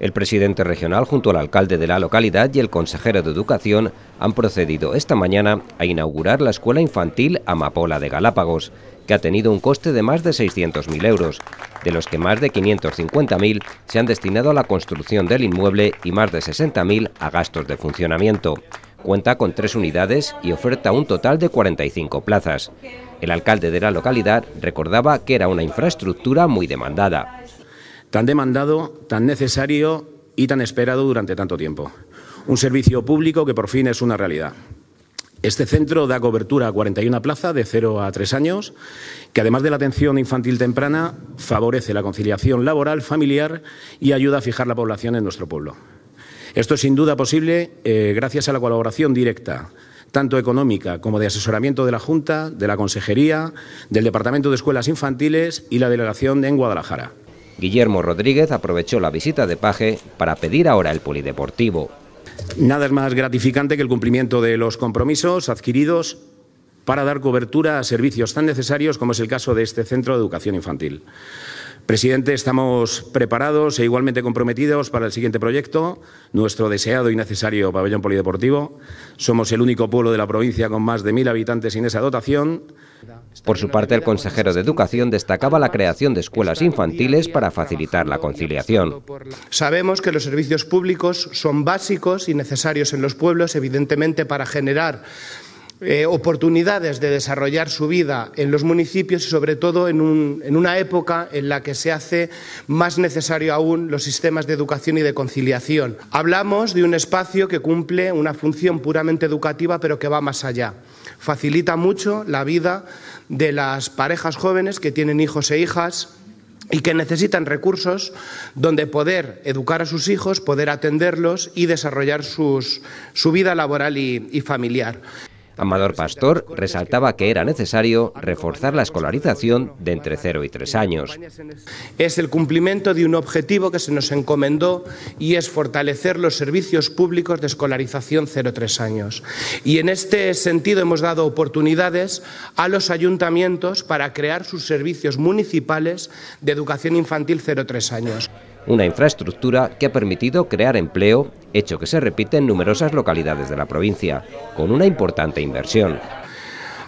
El presidente regional junto al alcalde de la localidad y el consejero de Educación han procedido esta mañana a inaugurar la Escuela Infantil Amapola de Galápagos, que ha tenido un coste de más de 600.000 euros, de los que más de 550.000 se han destinado a la construcción del inmueble y más de 60.000 a gastos de funcionamiento. Cuenta con tres unidades y oferta un total de 45 plazas. El alcalde de la localidad recordaba que era una infraestructura muy demandada tan demandado, tan necesario y tan esperado durante tanto tiempo. Un servicio público que por fin es una realidad. Este centro da cobertura a 41 plazas de 0 a 3 años, que además de la atención infantil temprana, favorece la conciliación laboral, familiar y ayuda a fijar la población en nuestro pueblo. Esto es sin duda posible eh, gracias a la colaboración directa, tanto económica como de asesoramiento de la Junta, de la Consejería, del Departamento de Escuelas Infantiles y la Delegación en Guadalajara. Guillermo Rodríguez aprovechó la visita de Paje para pedir ahora el polideportivo. Nada es más gratificante que el cumplimiento de los compromisos adquiridos para dar cobertura a servicios tan necesarios como es el caso de este centro de educación infantil. Presidente, estamos preparados e igualmente comprometidos para el siguiente proyecto, nuestro deseado y necesario pabellón polideportivo. Somos el único pueblo de la provincia con más de mil habitantes sin esa dotación. Por su parte, el consejero de Educación destacaba la creación de escuelas infantiles para facilitar la conciliación. Sabemos que los servicios públicos son básicos y necesarios en los pueblos, evidentemente, para generar eh, oportunidades de desarrollar su vida en los municipios y sobre todo en, una época en la que se hace más necesario aún los sistemas de educación y de conciliación. Hablamos de un espacio que cumple una función puramente educativa pero que va más allá. Facilita mucho la vida de las parejas jóvenes que tienen hijos e hijas y que necesitan recursos donde poder educar a sus hijos, poder atenderlos y desarrollar su vida laboral y familiar. Amador Pastor resaltaba que era necesario reforzar la escolarización de entre 0 y 3 años. Es el cumplimiento de un objetivo que se nos encomendó y es fortalecer los servicios públicos de escolarización 0-3 años. Y en este sentido hemos dado oportunidades a los ayuntamientos para crear sus servicios municipales de educación infantil 0-3 años una infraestructura que ha permitido crear empleo, hecho que se repite en numerosas localidades de la provincia, con una importante inversión.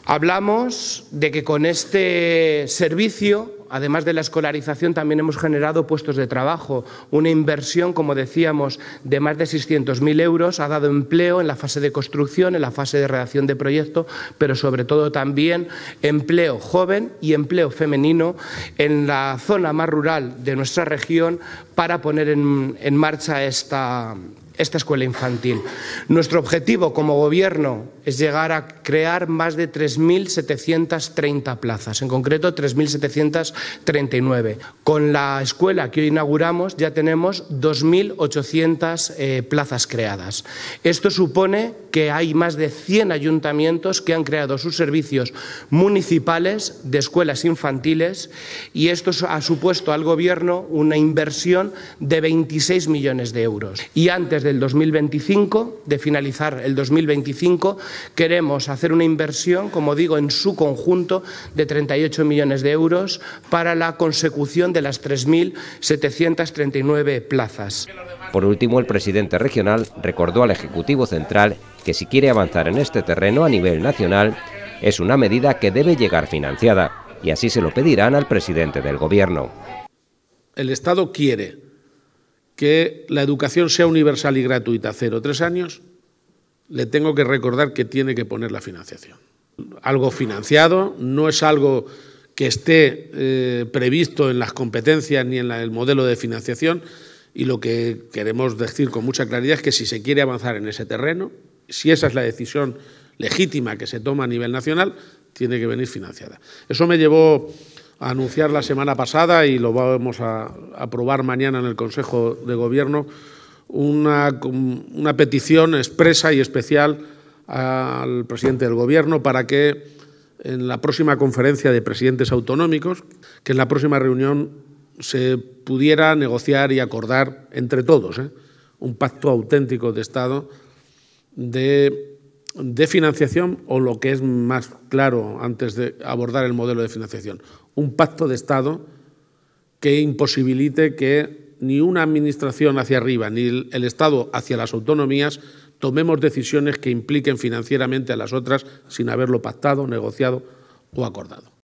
Hablamos de que con este servicio además de la escolarización, también hemos generado puestos de trabajo. Una inversión, como decíamos, de más de 600.000 euros ha dado empleo en la fase de construcción, en la fase de redacción de proyecto, pero sobre todo también empleo joven y empleo femenino en la zona más rural de nuestra región para poner en, en marcha esta, esta escuela infantil. Nuestro objetivo como Gobierno es llegar a crear más de 3.730 plazas, en concreto 3.739. Con la escuela que hoy inauguramos ya tenemos 2.800 eh, plazas creadas. Esto supone que hay más de 100 ayuntamientos que han creado sus servicios municipales de escuelas infantiles y esto ha supuesto al Gobierno una inversión de 26 millones de euros. Y antes del 2025, de finalizar el 2025, queremos hacer una inversión, como digo, en su conjunto de 38 millones de euros para la consecución de las 3.739 plazas. Por último, el presidente regional recordó al Ejecutivo Central que si quiere avanzar en este terreno a nivel nacional, es una medida que debe llegar financiada, y así se lo pedirán al presidente del Gobierno. El Estado quiere que la educación sea universal y gratuita, cero, tres años, le tengo que recordar que tiene que poner la financiación. Algo financiado, no es algo que esté eh, previsto en las competencias ni en el modelo de financiación y lo que queremos decir con mucha claridad es que si se quiere avanzar en ese terreno, si esa es la decisión legítima que se toma a nivel nacional, tiene que venir financiada. Eso me llevó anunciar la semana pasada y lo vamos a aprobar mañana en el Consejo de Gobierno, una, petición expresa y especial al presidente del Gobierno para que en la próxima conferencia de presidentes autonómicos, que en la próxima reunión se pudiera negociar y acordar entre todos ¿eh? un pacto auténtico de Estado de de financiación o lo que es más claro antes de abordar el modelo de financiación, un pacto de Estado que imposibilite que ni una administración hacia arriba ni el Estado hacia las autonomías tomemos decisiones que impliquen financieramente a las otras sin haberlo pactado, negociado o acordado.